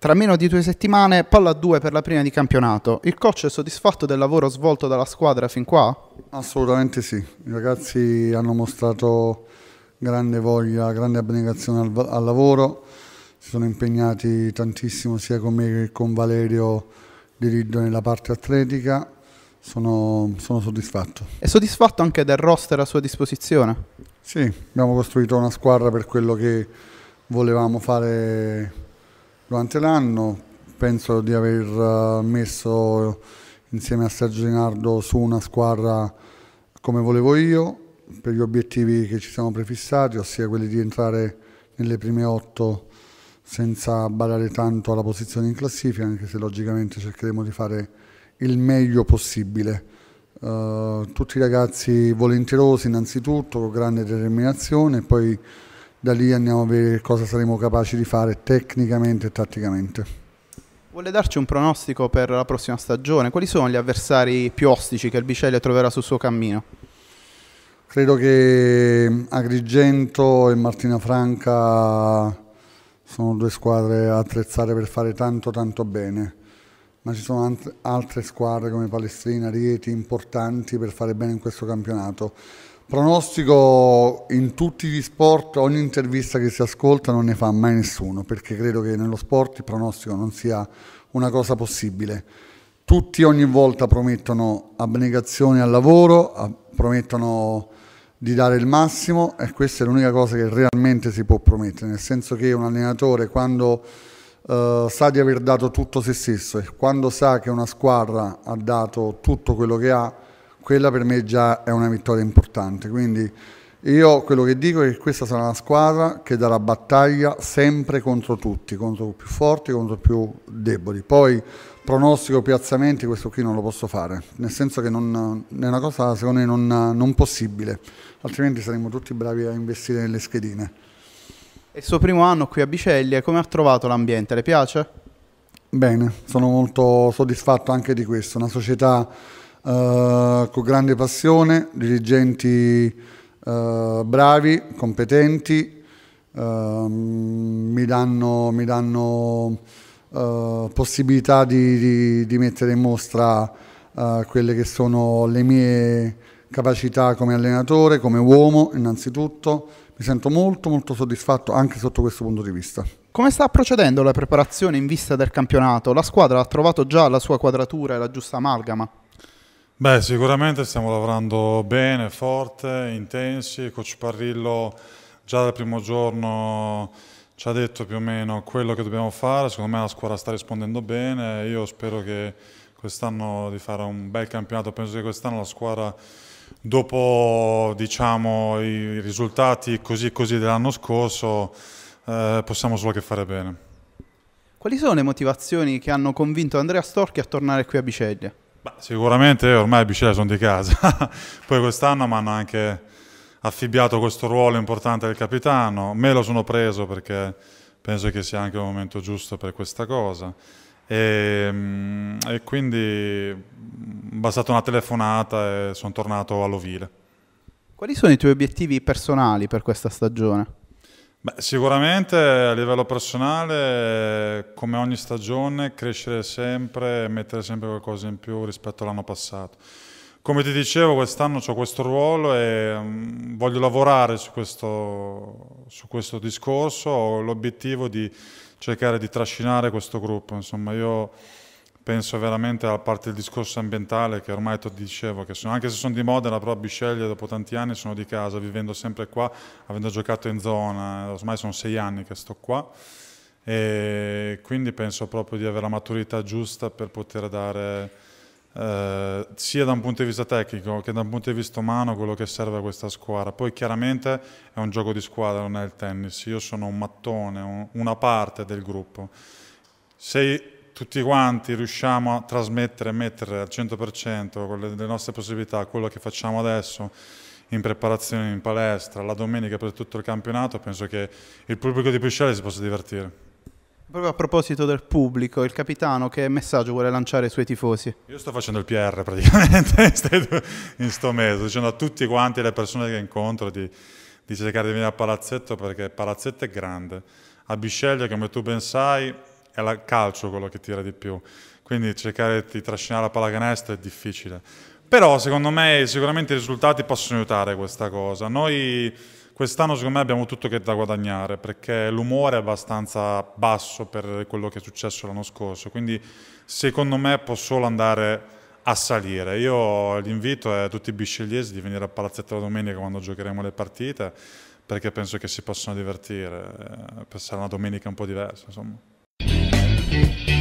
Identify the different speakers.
Speaker 1: Tra meno di due settimane, palla a due per la prima di campionato. Il coach è soddisfatto del lavoro svolto dalla squadra fin qua?
Speaker 2: Assolutamente sì, i ragazzi hanno mostrato grande voglia, grande abnegazione al, al lavoro, si sono impegnati tantissimo sia con me che con Valerio di Riddo nella parte atletica, sono, sono soddisfatto. E soddisfatto anche del roster a sua disposizione? Sì, abbiamo costruito una squadra per quello che volevamo fare Durante l'anno penso di aver eh, messo insieme a Sergio Rinardo su una squadra come volevo io, per gli obiettivi che ci siamo prefissati, ossia quelli di entrare nelle prime otto senza badare tanto alla posizione in classifica, anche se logicamente cercheremo di fare il meglio possibile. Uh, tutti i ragazzi volenterosi innanzitutto, con grande determinazione, poi da lì andiamo a vedere cosa saremo capaci di fare tecnicamente e tatticamente.
Speaker 1: Vuole darci un pronostico per la prossima stagione? Quali sono gli avversari più ostici che il Biceglie troverà sul suo cammino?
Speaker 2: Credo che mm, Agrigento e Martina Franca sono due squadre attrezzate per fare tanto tanto bene, ma ci sono altre squadre come Palestrina, Rieti importanti per fare bene in questo campionato Pronostico in tutti gli sport, ogni intervista che si ascolta non ne fa mai nessuno, perché credo che nello sport il pronostico non sia una cosa possibile. Tutti ogni volta promettono abnegazione al lavoro, promettono di dare il massimo e questa è l'unica cosa che realmente si può promettere, nel senso che un allenatore quando eh, sa di aver dato tutto se stesso e quando sa che una squadra ha dato tutto quello che ha, quella per me già è una vittoria importante. Quindi io quello che dico è che questa sarà una squadra che darà battaglia sempre contro tutti, contro i più forti, contro i più deboli. Poi pronostico, piazzamenti, questo qui non lo posso fare, nel senso che non, è una cosa secondo me non, non possibile, altrimenti saremmo tutti bravi a investire nelle schedine.
Speaker 1: il suo primo anno qui a Biceglie, come ha trovato l'ambiente? Le piace?
Speaker 2: Bene, sono molto soddisfatto anche di questo, una società eh, con grande passione, dirigenti eh, bravi, competenti, ehm, mi danno, mi danno eh, possibilità di, di, di, mettere in mostra eh, quelle che sono le mie capacità come allenatore, come uomo innanzitutto. Mi sento molto molto soddisfatto anche sotto questo punto di vista.
Speaker 1: Come sta procedendo la preparazione in vista del campionato? La squadra ha trovato già la sua quadratura e la giusta amalgama?
Speaker 2: Beh, sicuramente stiamo
Speaker 3: lavorando bene, forte, intensi. Coach Parrillo già dal primo giorno ci ha detto più o meno quello che dobbiamo fare. Secondo me la squadra sta rispondendo bene. Io spero che quest'anno di fare un bel campionato. Penso che quest'anno la squadra, dopo diciamo, i risultati così così dell'anno scorso, eh, possiamo solo che fare bene.
Speaker 1: Quali sono le motivazioni che hanno convinto Andrea Storchi a tornare qui a Biceglie?
Speaker 3: Beh, sicuramente ormai i Bicelli sono di casa, poi quest'anno mi hanno anche affibbiato questo ruolo importante del capitano, me lo sono preso perché penso che sia anche il momento giusto per questa cosa. E, ehm, e quindi è mm, bastata una telefonata e sono tornato all'Ovile.
Speaker 1: Quali sono i tuoi obiettivi personali per questa stagione?
Speaker 3: Beh, sicuramente a livello personale, come ogni stagione, crescere sempre, e mettere sempre qualcosa in più rispetto all'anno passato. Come ti dicevo, quest'anno ho questo ruolo e mm, voglio lavorare su questo, su questo discorso, ho l'obiettivo di cercare di trascinare questo gruppo. Insomma, io penso veramente alla parte del discorso ambientale che ormai ti dicevo che sono, anche se sono di Modena però Bisceglie dopo tanti anni sono di casa vivendo sempre qua avendo giocato in zona ormai sono sei anni che sto qua e quindi penso proprio di avere la maturità giusta per poter dare eh, sia da un punto di vista tecnico che da un punto di vista umano quello che serve a questa squadra poi chiaramente è un gioco di squadra non è il tennis io sono un mattone un, una parte del gruppo se tutti quanti riusciamo a trasmettere e mettere al 100% con le, le nostre possibilità quello che facciamo adesso in preparazione in palestra, la domenica per tutto il campionato, penso che il pubblico di Priscella si possa divertire.
Speaker 1: Proprio a proposito del pubblico, il capitano che messaggio vuole lanciare ai suoi tifosi? Io sto facendo il PR praticamente in sto
Speaker 3: mese, dicendo a tutti quanti le persone che incontro di, di cercare di venire a Palazzetto perché Palazzetto è grande. A Bisceglie, come tu ben sai, è il calcio quello che tira di più, quindi cercare di trascinare la palla canestro è difficile. Però secondo me sicuramente i risultati possono aiutare questa cosa. Noi quest'anno secondo me abbiamo tutto che da guadagnare perché l'umore è abbastanza basso per quello che è successo l'anno scorso, quindi secondo me può solo andare a salire. Io l'invito è a tutti i biscegliesi di venire a Palazzetto la domenica quando giocheremo le partite perché penso che si possano divertire, eh, Sarà una domenica un po' diversa insomma. you